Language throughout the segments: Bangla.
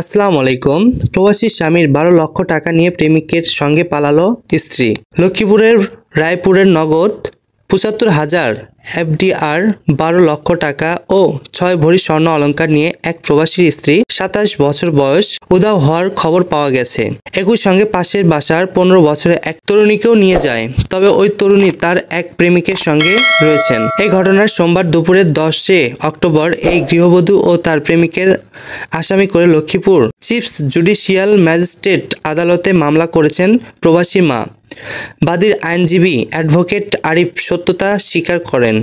আসসালামু আলাইকুম প্রবাসী স্বামীর বারো লক্ষ টাকা নিয়ে প্রেমিকের সঙ্গে পালালো স্ত্রী লক্ষ্মীপুরের রায়পুরের নগদ পঁচাত্তর হাজার এফডিআর বারো লক্ষ টাকা ও ছয় ভরি স্বর্ণ অলঙ্কার নিয়ে এক প্রবাসীর স্ত্রী সাতাশ বছর বয়স উধাও হওয়ার খবর পাওয়া গেছে একই সঙ্গে পাশের বাসার পনেরো বছরের এক তরুণীকেও নিয়ে যায় তবে ওই তরুণী তার এক প্রেমিকের সঙ্গে রয়েছেন এই ঘটনার সোমবার দুপুরে দশে অক্টোবর এই গৃহবধূ ও তার প্রেমিকের আসামি করে লক্ষ্মীপুর চিপস জুডিশিয়াল ম্যাজিস্ট্রেট আদালতে মামলা করেছেন প্রবাসী মা বাদীর আইনজীবী অ্যাডভোকেট আরিফ সত্যতা স্বীকার করেন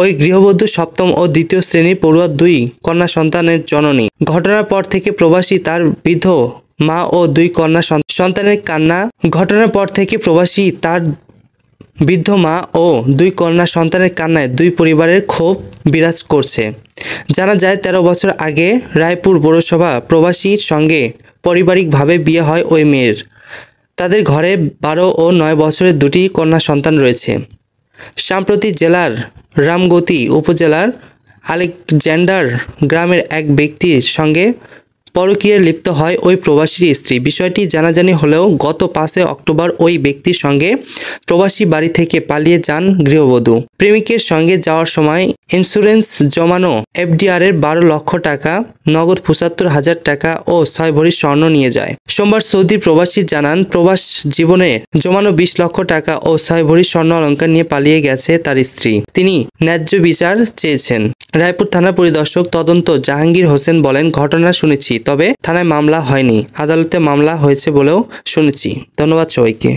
ওই গৃহবধূ সপ্তম ও দ্বিতীয় শ্রেণীর পড়ুয়া দুই কন্যা সন্তানের জননী ঘটনার পর থেকে প্রবাসী তার বৃদ্ধ মা ও দুই কন্যা সন্তানের কান্না ঘটনার পর থেকে প্রবাসী তার বৃদ্ধ মা ও দুই কন্যা সন্তানের কান্নায় দুই পরিবারের ক্ষোভ বিরাজ করছে জানা যায় ১৩ বছর আগে রায়পুর পৌরসভা প্রবাসীর সঙ্গে পারিবারিকভাবে বিয়ে হয় ওই মেয়ের তাদের ঘরে বারো ও নয় বছরের দুটি কন্যা সন্তান রয়েছে সাম্প্রতিক জেলার রামগতি উপজেলার আলেকজান্ডার গ্রামের এক ব্যক্তির সঙ্গে পরকীয়ায় লিপ্ত হয় ওই প্রবাসীর স্ত্রী বিষয়টি জানাজানি হলেও গত পাঁচে অক্টোবর ওই ব্যক্তির সঙ্গে প্রবাসী বাড়ি থেকে পালিয়ে যান গৃহবধূ প্রেমিকের সঙ্গে যাওয়ার সময় ইন্স্যুরেন্স জমানো এফডিআর এর বারো লক্ষ টাকা নগদ পঁচাত্তর হাজার টাকা ও ছয় ভরি স্বর্ণ নিয়ে যায় সোমবার সৌদি প্রবাসী জানান প্রবাস জীবনে জমানো বিশ লক্ষ টাকা ও ছয় ভরি স্বর্ণ অলঙ্কার নিয়ে পালিয়ে গেছে তার স্ত্রী তিনি ন্যায্য বিচার চেয়েছেন রায়পুর থানা পরিদর্শক তদন্ত জাহাঙ্গীর হোসেন বলেন ঘটনা শুনেছি তবে থানায় মামলা হয়নি আদালতে মামলা হয়েছে বলেও শুনেছি ধন্যবাদ সবাইকে